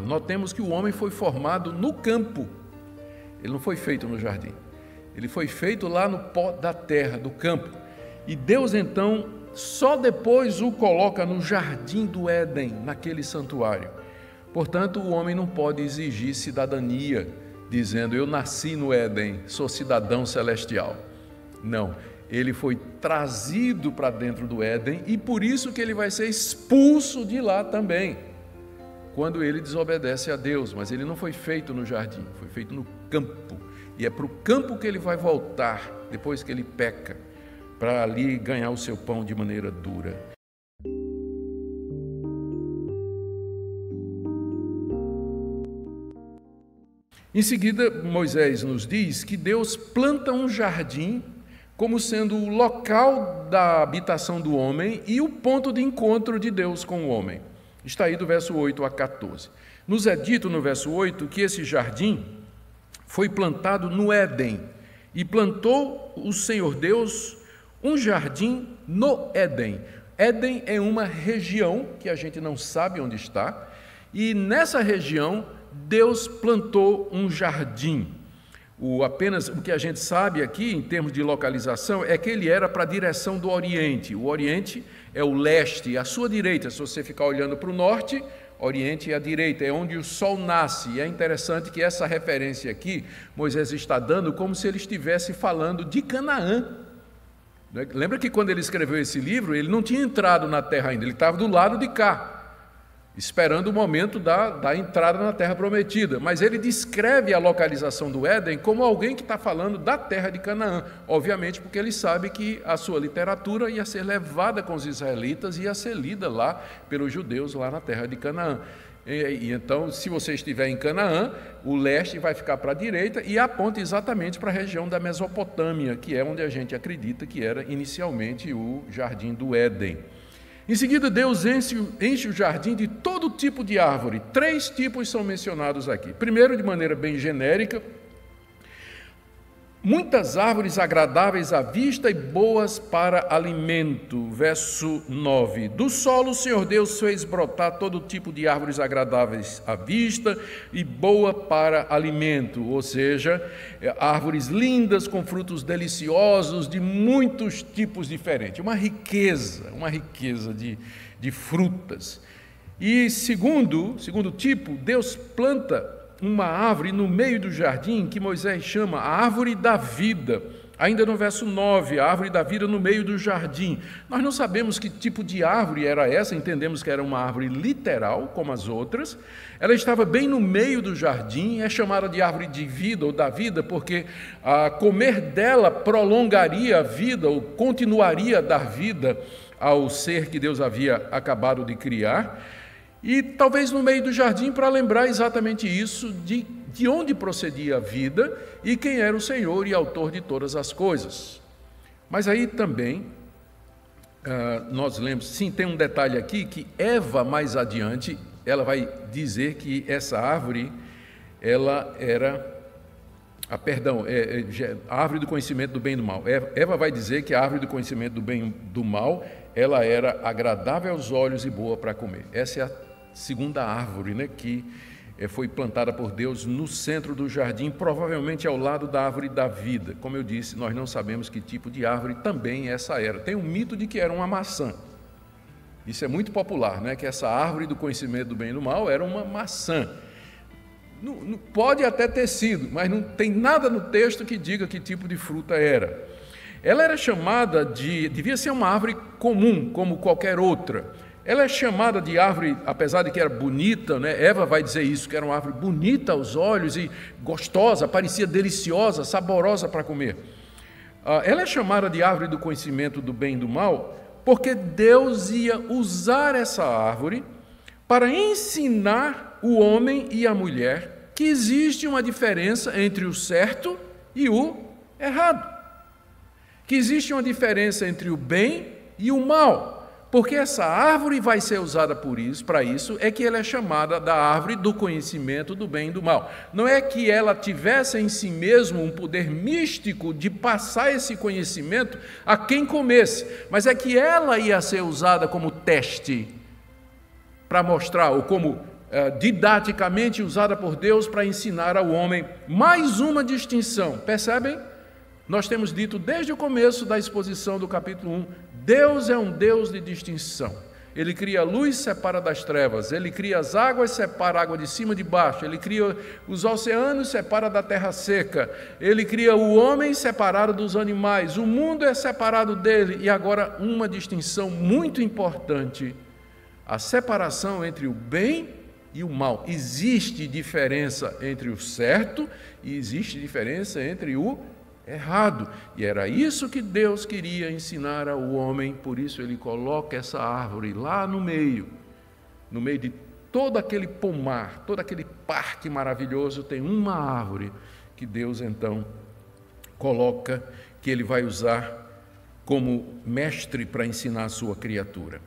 Notemos que o homem foi formado no campo, ele não foi feito no jardim, ele foi feito lá no pó da terra, do campo. E Deus então só depois o coloca no jardim do Éden, naquele santuário. Portanto, o homem não pode exigir cidadania, dizendo eu nasci no Éden, sou cidadão celestial. Não, ele foi trazido para dentro do Éden e por isso que ele vai ser expulso de lá também quando ele desobedece a Deus, mas ele não foi feito no jardim, foi feito no campo. E é para o campo que ele vai voltar depois que ele peca, para ali ganhar o seu pão de maneira dura. Em seguida, Moisés nos diz que Deus planta um jardim como sendo o local da habitação do homem e o ponto de encontro de Deus com o homem. Está aí do verso 8 a 14. Nos é dito no verso 8 que esse jardim foi plantado no Éden e plantou o Senhor Deus um jardim no Éden. Éden é uma região que a gente não sabe onde está, e nessa região Deus plantou um jardim. O, apenas o que a gente sabe aqui em termos de localização é que ele era para a direção do Oriente. O Oriente é o leste, à sua direita. Se você ficar olhando para o norte, Oriente é a direita, é onde o sol nasce. E é interessante que essa referência aqui, Moisés está dando como se ele estivesse falando de Canaã. É? Lembra que quando ele escreveu esse livro, ele não tinha entrado na terra ainda, ele estava do lado de cá esperando o momento da, da entrada na Terra Prometida. Mas ele descreve a localização do Éden como alguém que está falando da terra de Canaã, obviamente porque ele sabe que a sua literatura ia ser levada com os israelitas e ia ser lida lá pelos judeus lá na terra de Canaã. E, e, então, se você estiver em Canaã, o leste vai ficar para a direita e aponta exatamente para a região da Mesopotâmia, que é onde a gente acredita que era inicialmente o jardim do Éden. Em seguida, Deus enche, enche, o jardim de todo tipo de árvore. Três tipos são mencionados aqui. Primeiro, de maneira bem genérica, muitas árvores agradáveis à vista e boas para alimento. Verso 9: Do solo o Senhor Deus fez brotar todo tipo de árvores agradáveis à vista e boa para alimento, ou seja, é, árvores lindas com frutos deliciosos de muitos tipos diferentes. Uma riqueza, uma riqueza de, de frutas. E segundo, segundo tipo, Deus planta uma árvore no meio do jardim que Moisés chama a árvore da vida. Ainda no verso 9, a árvore da vida no meio do jardim. Nós não sabemos que tipo de árvore era essa, entendemos que era uma árvore literal, como as outras. Ela estava bem no meio do jardim, é chamada de árvore de vida ou da vida, porque a ah, comer dela prolongaria a vida ou continuaria a dar vida ao ser que Deus havia acabado de criar. E talvez no meio do jardim para lembrar exatamente isso, de, de onde procedia a vida e quem era o Senhor e autor de todas as coisas. Mas aí também, uh, nós lemos, sim, tem um detalhe aqui que Eva, mais adiante, ela vai dizer que essa árvore, ela era a perdão, é, é, a árvore do conhecimento do bem e do mal. É, Eva vai dizer que a árvore do conhecimento do bem e do mal, ela era agradável aos olhos e boa para comer. Essa é a segunda árvore, né, que eh, foi plantada por Deus no centro do jardim, provavelmente ao lado da árvore da vida. Como eu disse, nós não sabemos que tipo de árvore também essa era. Tem um mito de que era uma maçã. Isso é muito popular, né? que essa árvore do conhecimento do bem e do mal era uma maçã. Não, não, pode até ter sido, mas não tem nada no texto que diga que tipo de fruta era. Ela era chamada de. devia ser uma árvore comum, como qualquer outra ela é chamada de árvore, apesar de que era bonita, né? Eva vai dizer isso, que era uma árvore bonita aos olhos e gostosa, parecia deliciosa, saborosa para comer. Ah, ela é chamada de árvore do conhecimento do bem e do mal, porque Deus ia usar essa árvore para ensinar o homem e a mulher que existe uma diferença entre o certo e o errado, que existe uma diferença entre o bem e o mal porque essa árvore vai ser usada por isso, para isso, é que ela é chamada da árvore do conhecimento do bem e do mal. Não é que ela tivesse em si mesmo um poder místico de passar esse conhecimento a quem comesse, mas é que ela ia ser usada como teste para mostrar, ou como é, didaticamente usada por Deus para ensinar ao homem mais uma distinção. Percebem? Nós temos dito desde o começo da exposição do capítulo 1 Deus é um Deus de distinção. Ele cria a luz, separa das trevas. Ele cria as águas, separa a água de cima e de baixo. Ele cria os oceanos, separa da terra seca. Ele cria o homem separado dos animais. O mundo é separado dele. E agora, uma distinção muito importante: a separação entre o bem e o mal. Existe diferença entre o certo e existe diferença entre o errado. E era isso que Deus queria ensinar ao homem, por isso ele coloca essa árvore lá no meio, no meio de todo aquele pomar, todo aquele parque maravilhoso, tem uma árvore que Deus então coloca, que ele vai usar como mestre para ensinar a sua criatura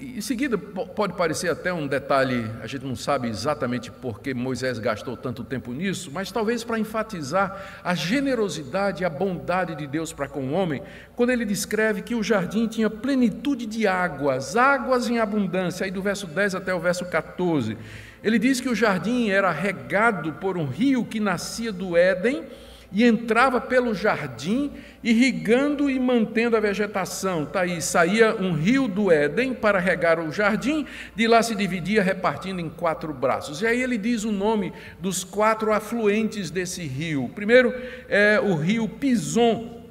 em seguida, pode parecer até um detalhe, a gente não sabe exatamente por que Moisés gastou tanto tempo nisso, mas talvez para enfatizar a generosidade e a bondade de Deus para com o homem, quando ele descreve que o jardim tinha plenitude de águas, águas em abundância, aí do verso 10 até o verso 14. Ele diz que o jardim era regado por um rio que nascia do Éden e entrava pelo jardim, irrigando e mantendo a vegetação. Tá aí, saía um rio do Éden para regar o jardim, de lá se dividia repartindo em quatro braços. E aí ele diz o nome dos quatro afluentes desse rio. Primeiro é o rio Pison,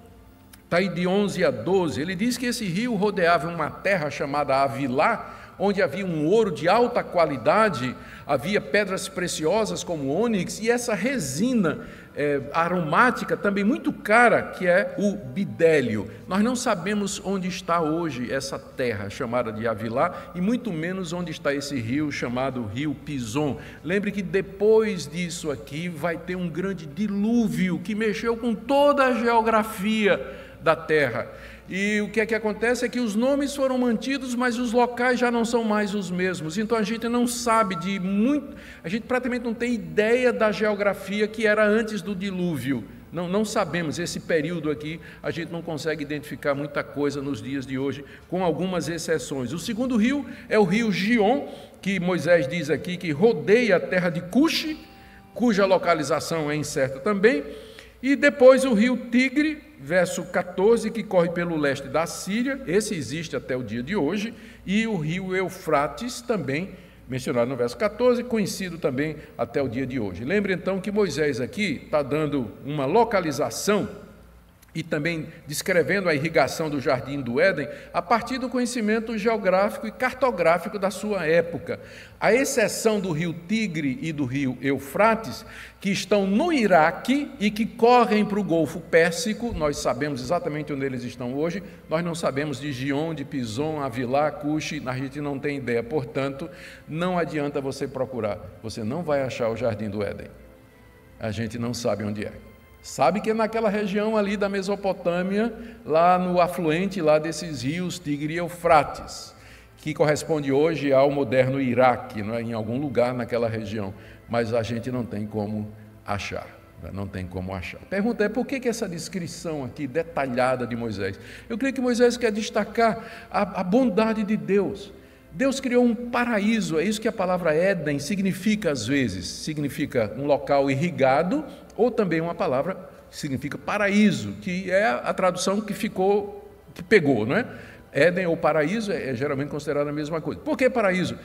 está aí de 11 a 12. Ele diz que esse rio rodeava uma terra chamada Avilá, onde havia um ouro de alta qualidade, havia pedras preciosas como ônix e essa resina é, aromática também muito cara, que é o bidélio. Nós não sabemos onde está hoje essa terra chamada de Avilá e muito menos onde está esse rio chamado Rio Pison. Lembre que depois disso aqui vai ter um grande dilúvio que mexeu com toda a geografia da terra. E o que é que acontece é que os nomes foram mantidos, mas os locais já não são mais os mesmos. Então a gente não sabe de muito, a gente praticamente não tem ideia da geografia que era antes do dilúvio. Não, não sabemos, esse período aqui, a gente não consegue identificar muita coisa nos dias de hoje, com algumas exceções. O segundo rio é o rio Gion, que Moisés diz aqui que rodeia a terra de Cuxi, cuja localização é incerta também. E depois o rio Tigre, verso 14, que corre pelo leste da Síria, esse existe até o dia de hoje, e o rio Eufrates, também mencionado no verso 14, conhecido também até o dia de hoje. Lembre então que Moisés aqui está dando uma localização e também descrevendo a irrigação do jardim do Éden a partir do conhecimento geográfico e cartográfico da sua época. A exceção do rio Tigre e do rio Eufrates, que estão no Iraque e que correm para o Golfo Pérsico, nós sabemos exatamente onde eles estão hoje, nós não sabemos de Gion, de Pison, Avilá, Cuxi, a gente não tem ideia, portanto, não adianta você procurar, você não vai achar o jardim do Éden. A gente não sabe onde é. Sabe que é naquela região ali da Mesopotâmia, lá no afluente lá desses rios Tigre e Eufrates, que corresponde hoje ao moderno Iraque, não é? em algum lugar naquela região, mas a gente não tem como achar. Né? Não tem como achar. pergunta é por que, que, essa descrição aqui detalhada de Moisés? Eu creio que Moisés quer destacar a, a bondade de Deus. Deus criou um paraíso, é isso que a palavra Éden significa às vezes. Significa um local irrigado ou também uma palavra que significa paraíso, que é a tradução que ficou, que pegou, não é? Éden ou paraíso é, é geralmente considerada a mesma coisa. Por que paraíso?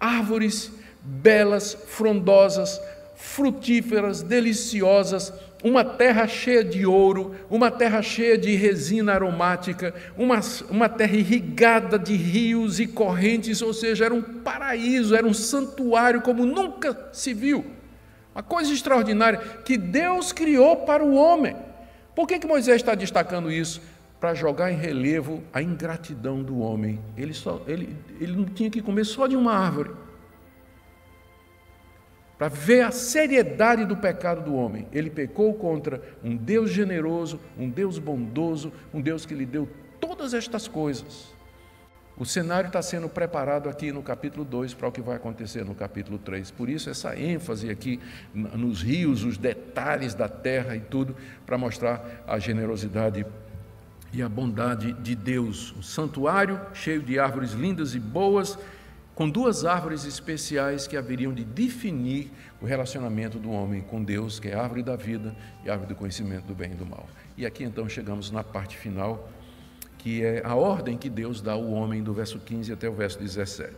Árvores belas, frondosas, frutíferas, deliciosas, uma terra cheia de ouro, uma terra cheia de resina aromática, uma, uma terra irrigada de rios e correntes, ou seja, era um paraíso, era um santuário como nunca se viu. Uma coisa extraordinária que Deus criou para o homem. Por que, que Moisés está destacando isso? Para jogar em relevo a ingratidão do homem. Ele, só, ele, ele não tinha que comer só de uma árvore. Para ver a seriedade do pecado do homem. Ele pecou contra um Deus generoso, um Deus bondoso, um Deus que lhe deu todas estas coisas. O cenário está sendo preparado aqui no capítulo 2 para o que vai acontecer no capítulo 3. Por isso, essa ênfase aqui nos rios, os detalhes da terra e tudo, para mostrar a generosidade e a bondade de Deus. Um santuário cheio de árvores lindas e boas, com duas árvores especiais que haveriam de definir o relacionamento do homem com Deus, que é a árvore da vida e a árvore do conhecimento do bem e do mal. E aqui então chegamos na parte final que é a ordem que Deus dá ao homem, do verso 15 até o verso 17.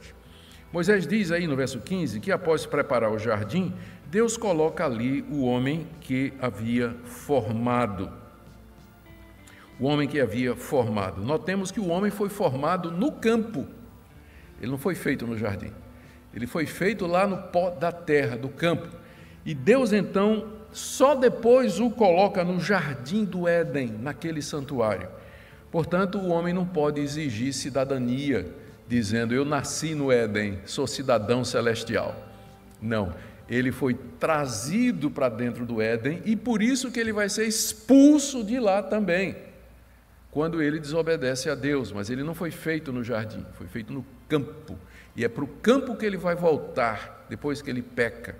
Moisés diz aí no verso 15 que após preparar o jardim, Deus coloca ali o homem que havia formado. O homem que havia formado. Notemos que o homem foi formado no campo. Ele não foi feito no jardim. Ele foi feito lá no pó da terra, do campo. E Deus então só depois o coloca no jardim do Éden, naquele santuário. Portanto, o homem não pode exigir cidadania, dizendo: Eu nasci no Éden, sou cidadão celestial. Não, ele foi trazido para dentro do Éden e por isso que ele vai ser expulso de lá também, quando ele desobedece a Deus. Mas ele não foi feito no jardim, foi feito no campo. E é para o campo que ele vai voltar depois que ele peca,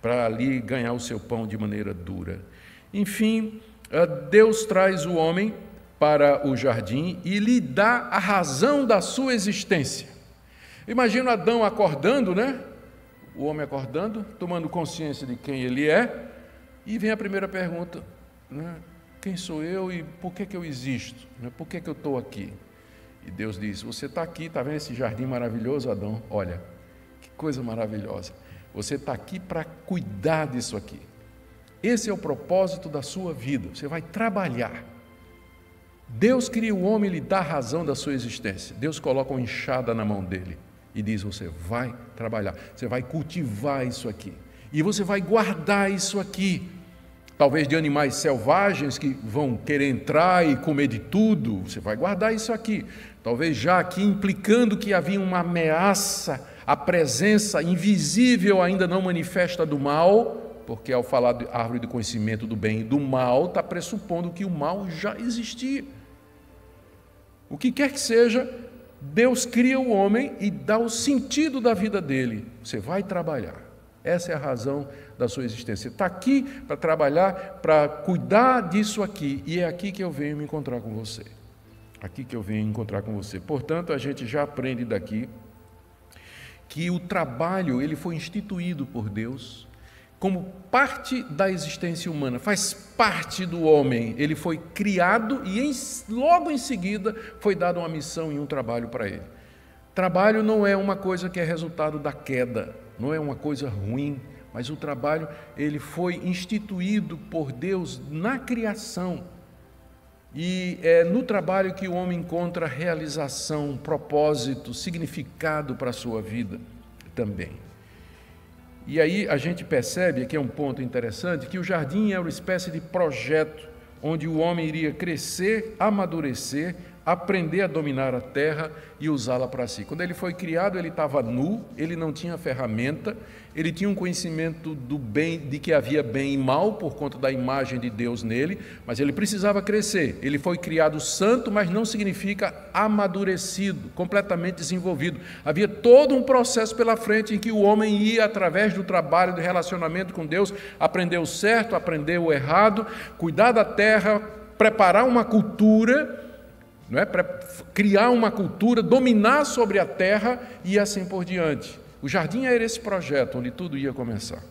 para ali ganhar o seu pão de maneira dura. Enfim, ah, Deus traz o homem para o jardim e lhe dá a razão da sua existência. Imagina Adão acordando, né? O homem acordando, tomando consciência de quem ele é, e vem a primeira pergunta: né? quem sou eu e por que, que eu existo? Né? Por que, que eu estou aqui? E Deus diz: Você está aqui, está vendo esse jardim maravilhoso, Adão? Olha, que coisa maravilhosa. Você está aqui para cuidar disso aqui. Esse é o propósito da sua vida. Você vai trabalhar Deus cria o homem e lhe dá razão da sua existência. Deus coloca uma enxada na mão dele e diz: Você vai trabalhar, você vai cultivar isso aqui, e você vai guardar isso aqui. Talvez de animais selvagens que vão querer entrar e comer de tudo, você vai guardar isso aqui. Talvez já aqui implicando que havia uma ameaça, a presença invisível, ainda não manifesta do mal, porque ao falar de árvore do conhecimento do bem e do mal, está pressupondo que o mal já existia. O que quer que seja, Deus cria o homem e dá o sentido da vida dele. Você vai trabalhar. Essa é a razão da sua existência. Está aqui para trabalhar, para cuidar disso aqui. E é aqui que eu venho me encontrar com você. Aqui que eu venho encontrar com você. Portanto, a gente já aprende daqui que o trabalho ele foi instituído por Deus como parte da existência humana, faz parte do homem. Ele foi criado e em, logo em seguida foi dada uma missão e um trabalho para ele. Trabalho não é uma coisa que é resultado da queda, não é uma coisa ruim, mas o trabalho ele foi instituído por Deus na criação. E é no trabalho que o homem encontra realização, propósito, significado para a sua vida também. E aí a gente percebe, que é um ponto interessante, que o jardim era é uma espécie de projeto onde o homem iria crescer, amadurecer, aprender a dominar a terra e usá-la para si. Quando ele foi criado, ele estava nu, ele não tinha ferramenta, ele tinha um conhecimento do bem, de que havia bem e mal por conta da imagem de Deus nele, mas ele precisava crescer. Ele foi criado santo, mas não significa amadurecido, completamente desenvolvido. Havia todo um processo pela frente em que o homem ia através do trabalho, do relacionamento com Deus, aprender o certo, aprender o errado, cuidar da terra, preparar uma cultura não é? Para criar uma cultura, dominar sobre a terra e assim por diante. O jardim era esse projeto onde tudo ia começar.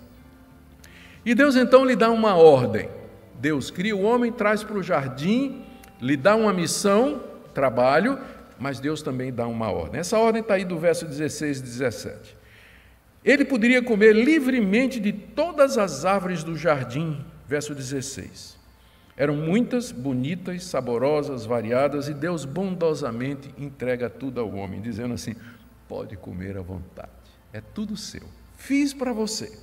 E Deus então lhe dá uma ordem. Deus cria o homem, traz para o jardim, lhe dá uma missão, trabalho, mas Deus também dá uma ordem. Essa ordem está aí do verso 16 e 17. Ele poderia comer livremente de todas as árvores do jardim, verso 16. Eram muitas, bonitas, saborosas, variadas, e Deus bondosamente entrega tudo ao homem, dizendo assim: pode comer à vontade, é tudo seu. Fiz para você.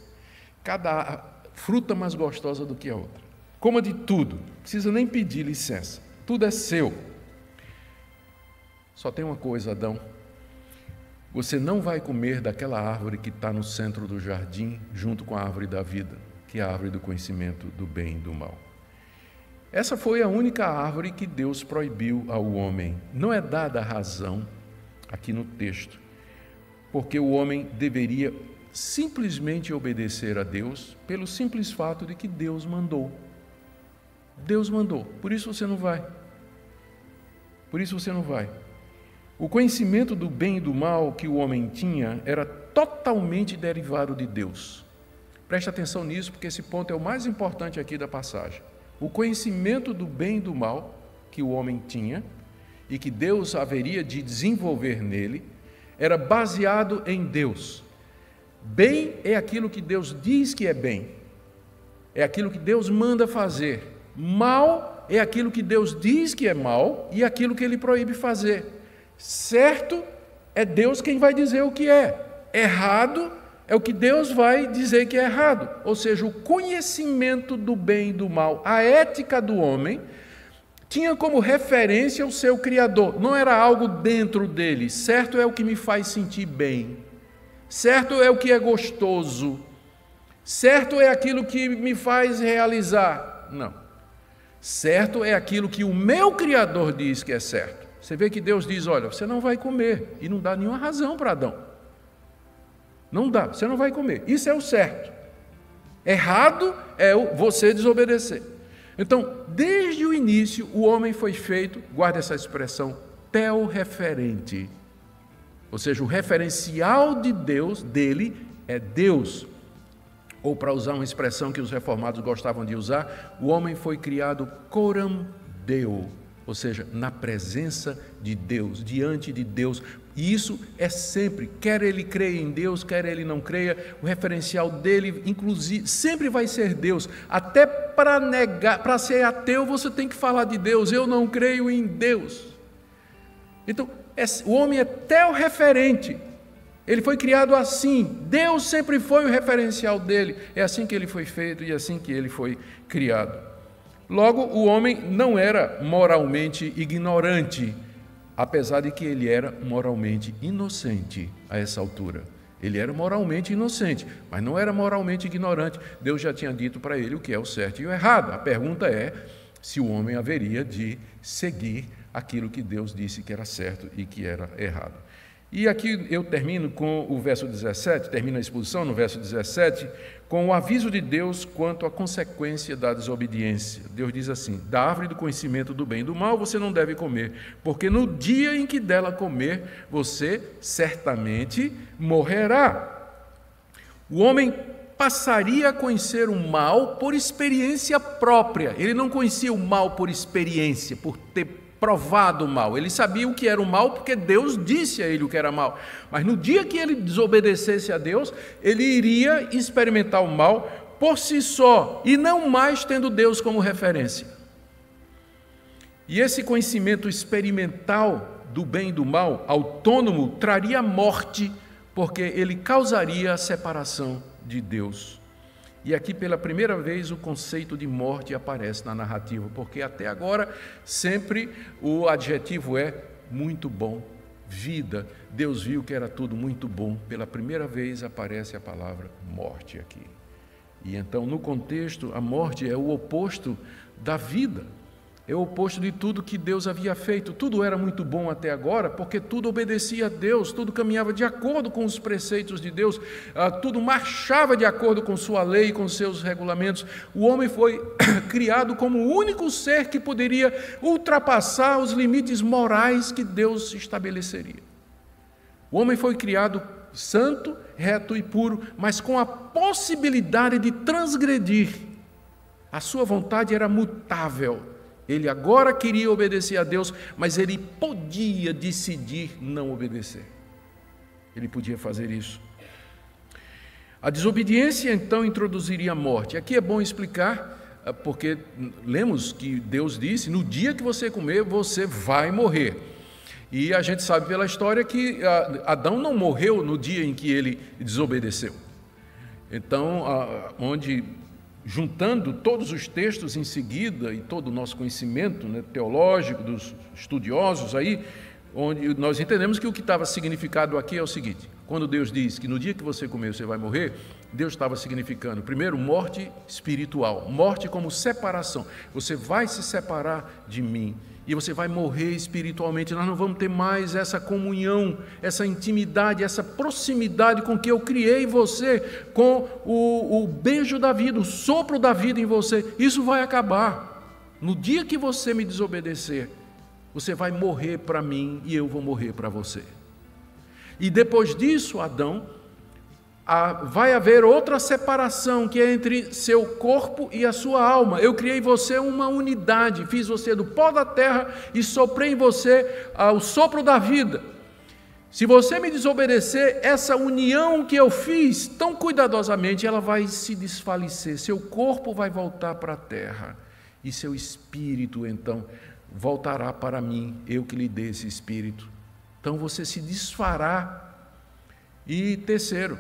Cada fruta mais gostosa do que a outra. Coma de tudo, não precisa nem pedir licença, tudo é seu. Só tem uma coisa, Adão: você não vai comer daquela árvore que está no centro do jardim, junto com a árvore da vida, que é a árvore do conhecimento do bem e do mal. Essa foi a única árvore que Deus proibiu ao homem. Não é dada razão aqui no texto, porque o homem deveria simplesmente obedecer a Deus pelo simples fato de que Deus mandou. Deus mandou, por isso você não vai. Por isso você não vai. O conhecimento do bem e do mal que o homem tinha era totalmente derivado de Deus. Preste atenção nisso, porque esse ponto é o mais importante aqui da passagem o conhecimento do bem e do mal que o homem tinha e que Deus haveria de desenvolver nele era baseado em Deus. Bem é aquilo que Deus diz que é bem, é aquilo que Deus manda fazer. Mal é aquilo que Deus diz que é mal e aquilo que ele proíbe fazer. Certo é Deus quem vai dizer o que é, errado é o que Deus vai dizer que é errado, ou seja, o conhecimento do bem e do mal, a ética do homem, tinha como referência o seu Criador, não era algo dentro dele. Certo é o que me faz sentir bem, certo é o que é gostoso, certo é aquilo que me faz realizar. Não. Certo é aquilo que o meu Criador diz que é certo. Você vê que Deus diz: olha, você não vai comer, e não dá nenhuma razão para Adão. Não dá, você não vai comer. Isso é o certo. Errado é você desobedecer. Então, desde o início, o homem foi feito, guarda essa expressão, referente. Ou seja, o referencial de Deus, dele, é Deus. Ou, para usar uma expressão que os reformados gostavam de usar, o homem foi criado coram Deus ou seja, na presença de Deus, diante de Deus. E isso é sempre, quer ele creia em Deus, quer ele não creia, o referencial dele, inclusive, sempre vai ser Deus. Até para negar, para ser ateu, você tem que falar de Deus. Eu não creio em Deus. Então, é, o homem é o referente Ele foi criado assim. Deus sempre foi o referencial dele. É assim que ele foi feito e é assim que ele foi criado. Logo, o homem não era moralmente ignorante, apesar de que ele era moralmente inocente a essa altura. Ele era moralmente inocente, mas não era moralmente ignorante. Deus já tinha dito para ele o que é o certo e o errado. A pergunta é se o homem haveria de seguir aquilo que Deus disse que era certo e que era errado. E aqui eu termino com o verso 17, termino a exposição no verso 17, com o aviso de Deus quanto à consequência da desobediência. Deus diz assim: Da árvore do conhecimento do bem e do mal você não deve comer, porque no dia em que dela comer, você certamente morrerá. O homem passaria a conhecer o mal por experiência própria. Ele não conhecia o mal por experiência, por ter provado o mal. Ele sabia o que era o mal porque Deus disse a ele o que era mal. Mas no dia que ele desobedecesse a Deus, ele iria experimentar o mal por si só e não mais tendo Deus como referência. E esse conhecimento experimental do bem e do mal, autônomo, traria morte, porque ele causaria a separação de Deus. E aqui, pela primeira vez, o conceito de morte aparece na narrativa, porque até agora sempre o adjetivo é muito bom, vida. Deus viu que era tudo muito bom. Pela primeira vez aparece a palavra morte aqui. E então, no contexto, a morte é o oposto da vida. É o oposto de tudo que Deus havia feito. Tudo era muito bom até agora, porque tudo obedecia a Deus, tudo caminhava de acordo com os preceitos de Deus, ah, tudo marchava de acordo com Sua lei e com seus regulamentos. O homem foi criado como o único ser que poderia ultrapassar os limites morais que Deus estabeleceria. O homem foi criado santo, reto e puro, mas com a possibilidade de transgredir. A sua vontade era mutável ele agora queria obedecer a Deus, mas ele podia decidir não obedecer. Ele podia fazer isso. A desobediência então introduziria a morte. Aqui é bom explicar, ah, porque lemos que Deus disse: no dia que você comer, você vai morrer. E a gente sabe pela história que ah, Adão não morreu no dia em que ele desobedeceu. Então, ah, onde juntando todos os textos em seguida e todo o nosso conhecimento né, teológico dos estudiosos aí, onde nós entendemos que o que estava significado aqui é o seguinte: quando Deus diz que no dia que você comer você vai morrer, Deus estava significando, primeiro, morte espiritual, morte como separação. Você vai se separar de mim e você vai morrer espiritualmente. Nós não vamos ter mais essa comunhão, essa intimidade, essa proximidade com que eu criei você, com o, o beijo da vida, o sopro da vida em você. Isso vai acabar. No dia que você me desobedecer, você vai morrer para mim e eu vou morrer para você. E depois disso, Adão, vai haver outra separação que é entre seu corpo e a sua alma. Eu criei você uma unidade, fiz você do pó da terra e soprei em você ah, o sopro da vida. Se você me desobedecer, essa união que eu fiz tão cuidadosamente, ela vai se desfalecer. Seu corpo vai voltar para a terra e seu espírito então voltará para mim, eu que lhe dei esse espírito. Então você se desfará. E terceiro,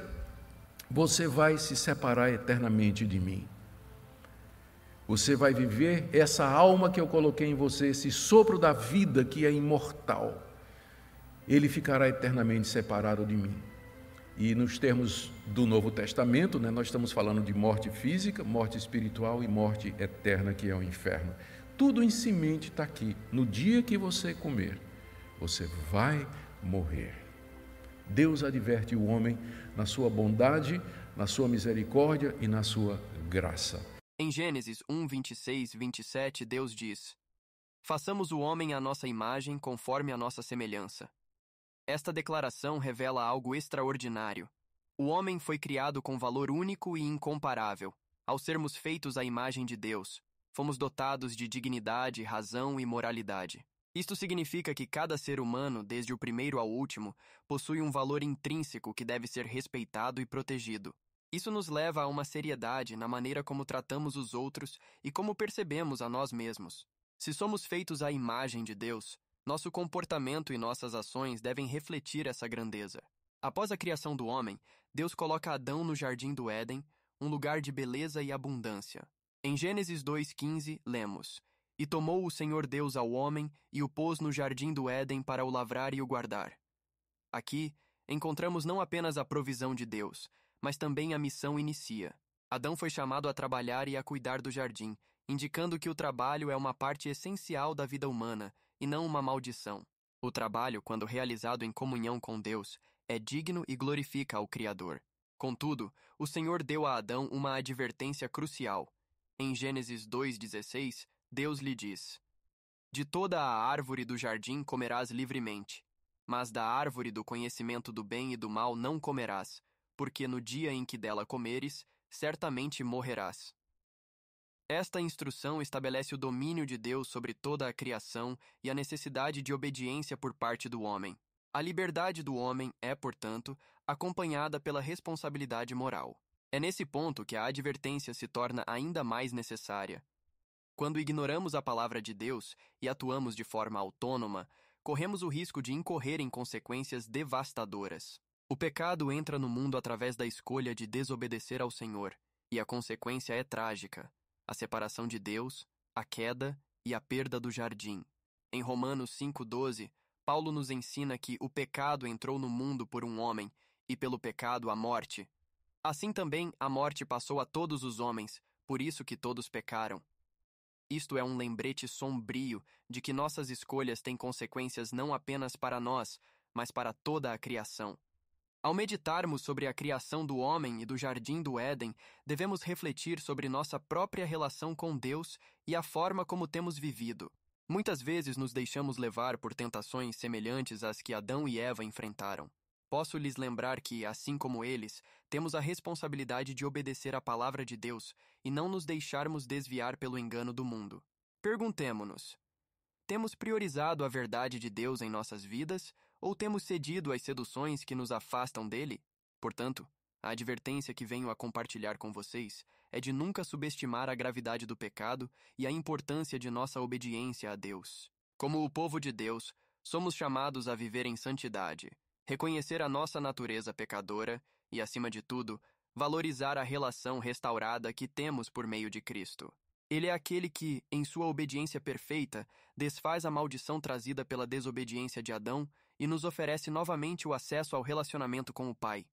você vai se separar eternamente de mim. Você vai viver essa alma que eu coloquei em você, esse sopro da vida que é imortal. Ele ficará eternamente separado de mim. E nos termos do Novo Testamento, né, nós estamos falando de morte física, morte espiritual e morte eterna, que é o inferno. Tudo em semente está aqui. No dia que você comer, você vai morrer. Deus adverte o homem na sua bondade, na sua misericórdia e na sua graça. Em Gênesis 1, 26, 27, Deus diz: Façamos o homem à nossa imagem, conforme a nossa semelhança. Esta declaração revela algo extraordinário. O homem foi criado com valor único e incomparável, ao sermos feitos à imagem de Deus, fomos dotados de dignidade, razão e moralidade. Isto significa que cada ser humano, desde o primeiro ao último, possui um valor intrínseco que deve ser respeitado e protegido. Isso nos leva a uma seriedade na maneira como tratamos os outros e como percebemos a nós mesmos. Se somos feitos à imagem de Deus, nosso comportamento e nossas ações devem refletir essa grandeza. Após a criação do homem, Deus coloca Adão no jardim do Éden, um lugar de beleza e abundância. Em Gênesis 2,15, lemos: E tomou o Senhor Deus ao homem e o pôs no jardim do Éden para o lavrar e o guardar. Aqui, encontramos não apenas a provisão de Deus, mas também a missão inicia. Adão foi chamado a trabalhar e a cuidar do jardim, indicando que o trabalho é uma parte essencial da vida humana e não uma maldição. O trabalho, quando realizado em comunhão com Deus, é digno e glorifica ao Criador. Contudo, o Senhor deu a Adão uma advertência crucial. Em Gênesis 2,16, Deus lhe diz: De toda a árvore do jardim comerás livremente, mas da árvore do conhecimento do bem e do mal não comerás, porque no dia em que dela comeres, certamente morrerás. Esta instrução estabelece o domínio de Deus sobre toda a criação e a necessidade de obediência por parte do homem. A liberdade do homem é, portanto, acompanhada pela responsabilidade moral. É nesse ponto que a advertência se torna ainda mais necessária. Quando ignoramos a palavra de Deus e atuamos de forma autônoma, corremos o risco de incorrer em consequências devastadoras. O pecado entra no mundo através da escolha de desobedecer ao Senhor, e a consequência é trágica: a separação de Deus, a queda e a perda do jardim. Em Romanos 5,12, Paulo nos ensina que o pecado entrou no mundo por um homem, e pelo pecado a morte, Assim também a morte passou a todos os homens, por isso que todos pecaram. Isto é um lembrete sombrio de que nossas escolhas têm consequências não apenas para nós, mas para toda a criação. Ao meditarmos sobre a criação do homem e do jardim do Éden, devemos refletir sobre nossa própria relação com Deus e a forma como temos vivido. Muitas vezes nos deixamos levar por tentações semelhantes às que Adão e Eva enfrentaram. Posso lhes lembrar que, assim como eles, temos a responsabilidade de obedecer à palavra de Deus e não nos deixarmos desviar pelo engano do mundo. Perguntemo-nos: temos priorizado a verdade de Deus em nossas vidas ou temos cedido às seduções que nos afastam dele? Portanto, a advertência que venho a compartilhar com vocês é de nunca subestimar a gravidade do pecado e a importância de nossa obediência a Deus. Como o povo de Deus, somos chamados a viver em santidade, reconhecer a nossa natureza pecadora e, acima de tudo, valorizar a relação restaurada que temos por meio de Cristo. Ele é aquele que, em sua obediência perfeita, desfaz a maldição trazida pela desobediência de Adão e nos oferece novamente o acesso ao relacionamento com o Pai.